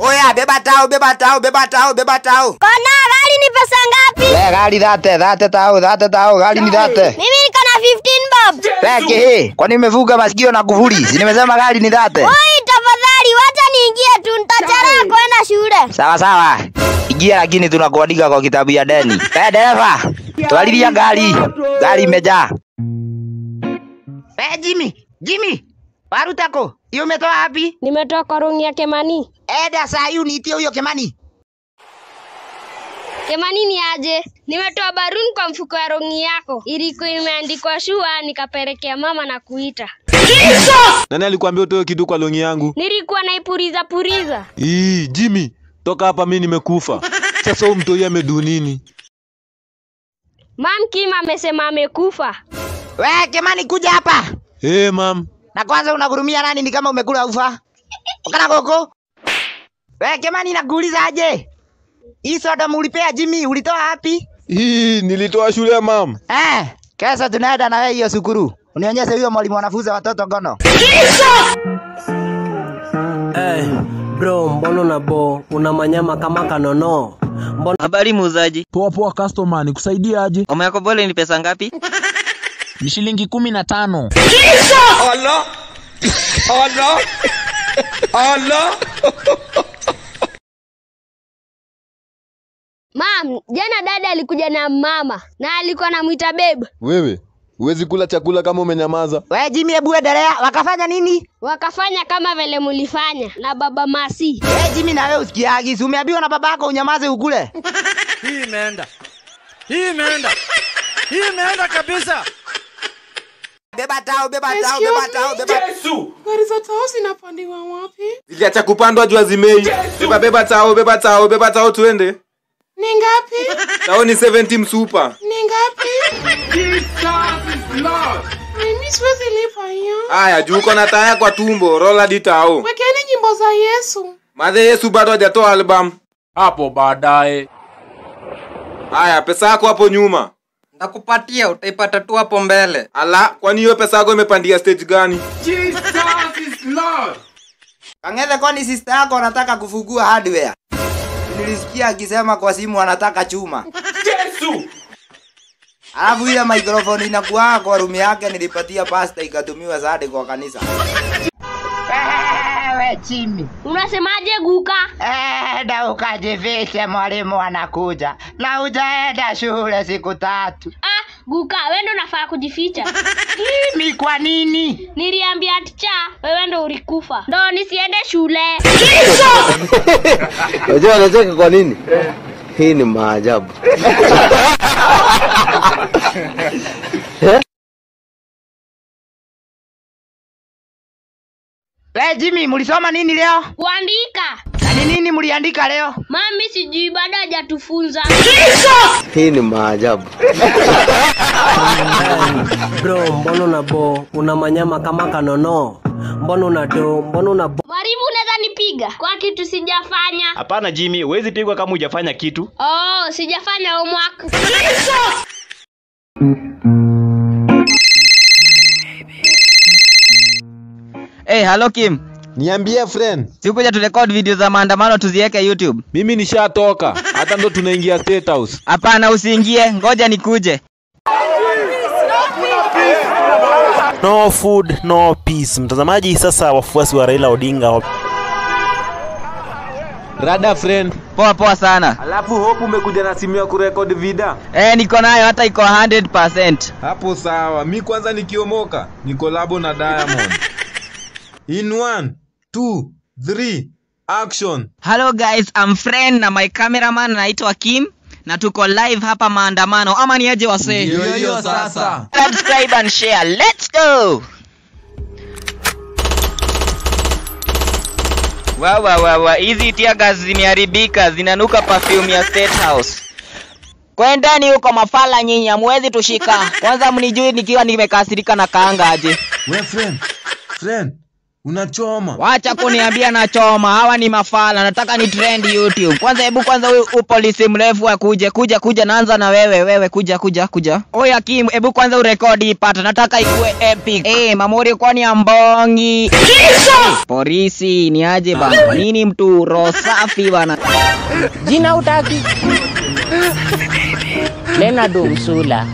Oya, beba tao, beba tao, beba tao, beba tao. Kona, gari ni pesa ngapi? Le, eh, gari date, date tao, date tao, gari ni date. Mimi niko na 15 bob. Le, eh, kihi, kwani umevuga masikio na kufuri? Si nimesema gari ni date. Oi, tafadhali, wacha niingie tu, nitachelewa kwenda shule. Sawa sawa. Ingia lakini tunakuandika kwa kitabu ya deni. Eh, dereva, twalilia gari. Gari imejaa. Eh, Jimmy, Jimmy, Waruta kũ? api metoa wapi? Nimetoka Rung'ia kemani Enda saa yu nitie huyo Kemani. Kemani ni aje? Nimetoa barun kwa mfuko ya rongi yako, iriko imeandikwa shua, nikapelekea mama na kuita Jesus! Nani alikwambia utoe kitu kwa longi yangu? Nilikuwa naipuriza puriza. Ii, Jimmy, toka hapa, mimi nimekufa. Sasa huyu mtoi nini? Mam Kima amesema amekufa. We Kemani kuja hapa. Eh, hey, mam. Na kwanza unagurumia nani ni kama umekula ufa? Ukana koko. Wewe Kimani nakuuliza aje? Hii soda mulipea Jimmy ulitoa wapi? Hii nilitoa shule ya mam. Eh, kesa tunaenda na wewe hiyo sukuru. Unionyeshe huyo mwalimu anafunza watoto ngono. Eh, bro, mbono na bo una manyama kama kanono. Mbona habari muuzaji? Poa poa customer, nikusaidia aje? Mama yako bole ni pesa ngapi? ni shilingi kumi na tano. Mam, jana dada alikuja na mama na alikuwa anamwita beba. Wewe huwezi kula chakula kama umenyamaza. Wewe Jimmy, hebu endelea. Wakafanya nini? Wakafanya kama vile mulifanya na baba Masi. Wewe Jimmy, na wewe usikiagi, si umeambiwa na babako unyamaze ukule? Hii imeenda, hii imeenda, hii imeenda kabisa beba tao beba tao beba tao beba Yesu gari za tao zinapandiwa wapi ziliacha kupandwa jua zimei beba beba tao beba tao beba tao tuende ni ngapi tao ni 70 msupa ni ngapi mimi siwezi lipa hiyo haya juu uko na taya kwa tumbo rola di tao wekeni nyimbo za Yesu madhe Yesu bado hajatoa album hapo baadaye haya pesa yako hapo nyuma na kupatia utaipata tu hapo mbele. Ala, kwani hiyo pesa yako imepandia stage gani? Jesus is Lord. Kang'ethe, kwani sister yako anataka kufugua hardware? Nilisikia akisema kwa simu anataka chuma. Yesu! Alafu ile microphone inakuwa kwa rumi yake nilipatia pasta ikatumiwa zaidi kwa kanisa wewe chini. Unasemaje guka? Enda ukajifiche, mwalimu anakuja na ujaenda shule siku tatu. Ah, guka wewe ndo unafaa kujificha. Ni kwa nini? Niliambia ticha wewe ndo ulikufa, ndo nisiende shule. Unajua anacheka kwa nini? Eh. Hii ni maajabu. We Jimmy, mlisoma nini leo? Kuandika. Na ni nini mliandika leo? Mami sijui bado hajatufunza. Hii ni maajabu. Bro, mbona una bo, una manyama kama kanono? Mbona una do, mbona una bo? Mwalimu unaweza nipiga kwa kitu sijafanya. Hapana Jimmy, huwezi pigwa kama hujafanya kitu. Oh, sijafanya homework. Hello Kim. Niambie friend. Sikuja turekod video za maandamano tuziweke YouTube. Mimi nishatoka. Hata ndo tunaingia State House. Hapana, usiingie. Ngoja nikuje. No food, no peace. Mtazamaji, sasa wafuasi wa Raila Odinga Rada friend. Poa poa sana. Alafu hope umekuja na simu ya kurekodi vida? Eh, niko nayo hata iko 100%. Hapo sawa. Mi kwanza nikiomoka, niko labo na Diamond. In one, two, three, action. Hello guys, I'm friend na my cameraman anaitwa Kim na tuko live hapa maandamano ama ni aje wasee? Ndio hiyo sasa. Subscribe and share. Let's go. Wa wa wa wa, hizi tear gas zimeharibika, zinanuka perfume ya State House. Kwendeni huko mafala nyinyi, hamwezi tushika. Kwanza mnijui nikiwa nimekasirika na kaanga aje. We friend, friend, Unachoma. Wacha kuniambia nachoma. Hawa ni mafala. Nataka ni trend YouTube. Kwanza hebu kwanza huyu upolisi mrefu akuje. Kuja kuja naanza na wewe wewe kuja kuja kuja. Oya Kim, hebu kwanza urekodi ipata. Nataka ikuwe epic. Eh, hey, mamori kwa ni ambongi. Kisa! Polisi ni aje bana? Nini mtu roho safi bana. Jina utaki. Lena Dumsula.